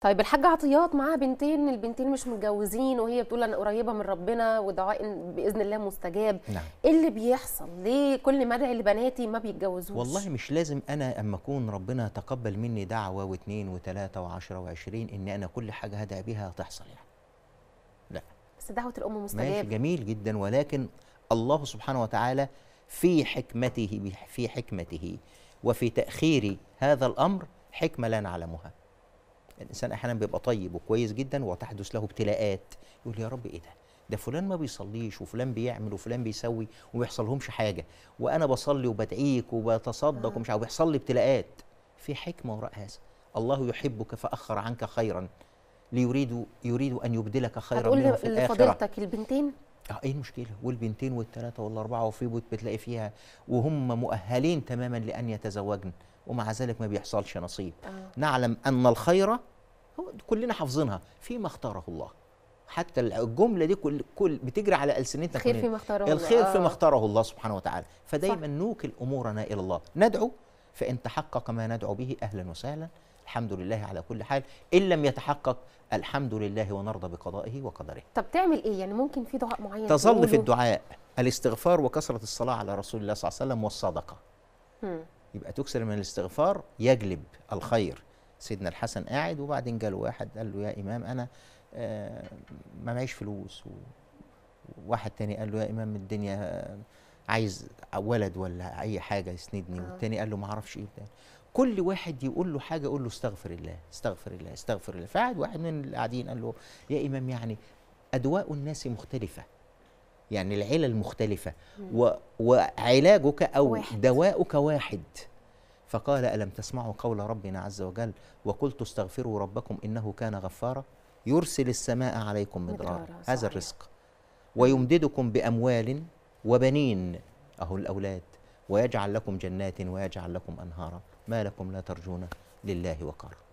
طيب الحاجة عطيات معاها بنتين البنتين مش متجوزين وهي بتقول أنا قريبة من ربنا ودعاء بإذن الله مستجاب نعم. إيه اللي بيحصل ليه كل ما أدعي لبناتي ما بيتجوزوش والله مش لازم أنا أما أكون ربنا تقبل مني دعوة واثنين وثلاثة وعشرة وعشرين إن أنا كل حاجة هدعي بيها تحصل يعني لا بس دعوة الأم مستجابة ماشي جميل جدا ولكن الله سبحانه وتعالى في حكمته في حكمته وفي تأخير هذا الأمر حكمة لا نعلمها الانسان احيانا بيبقى طيب وكويس جدا وتحدث له ابتلاءات يقول يا رب ايه ده ده فلان ما بيصليش وفلان بيعمل وفلان بيسوي وما بيحصلهمش حاجه وانا بصلي وبدعيك وبتصدق آه. ومش عارف بيحصل لي ابتلاءات في حكمه وراء هذا الله يحبك فاخر عنك خيرا ليريد يريد ان يبدلك خيرا منه في الاخره لفضيلتك البنتين اه ايه المشكله والبنتين والثلاثه والاربعه وفي بيت بتلاقي فيها وهم مؤهلين تماما لان يتزوجن ومع ذلك ما بيحصلش نصيب آه. نعلم ان الخير هو كلنا حافظينها فيما اختاره الله حتى الجمله دي كل كل بتجري على السنتنا الخير فيما اختاره الله الخير آه. فيما اختاره الله سبحانه وتعالى فدايما نوكل امورنا الى الله ندعو فان تحقق ما ندعو به اهلا وسهلا الحمد لله على كل حال إن لم يتحقق الحمد لله ونرضى بقضائه وقدره طب تعمل إيه يعني ممكن في دعاء معين تظل في الدعاء الاستغفار وكثرة الصلاة على رسول الله صلى الله عليه وسلم والصدقة م. يبقى تكسر من الاستغفار يجلب الخير سيدنا الحسن قاعد وبعدين جاله واحد قال له يا إمام أنا آه، ما معيش فلوس وواحد تاني قال له يا إمام الدنيا آه، عايز ولد ولا اي حاجه يسندني والتاني آه. قال له ما اعرفش ايه كل واحد يقول له حاجه يقول له استغفر الله استغفر الله استغفر الله فقعد واحد من اللي قاعدين قال له يا امام يعني ادواء الناس مختلفه يعني العلل مختلفه و... وعلاجك او واحد. دواؤك واحد فقال الم تسمعوا قول ربنا عز وجل وقلت استغفروا ربكم انه كان غفارا يرسل السماء عليكم مدرارا هذا الرزق ويمددكم باموال وبنين اهو الاولاد ويجعل لكم جنات ويجعل لكم أنهارا ما لكم لا ترجون لله وقارا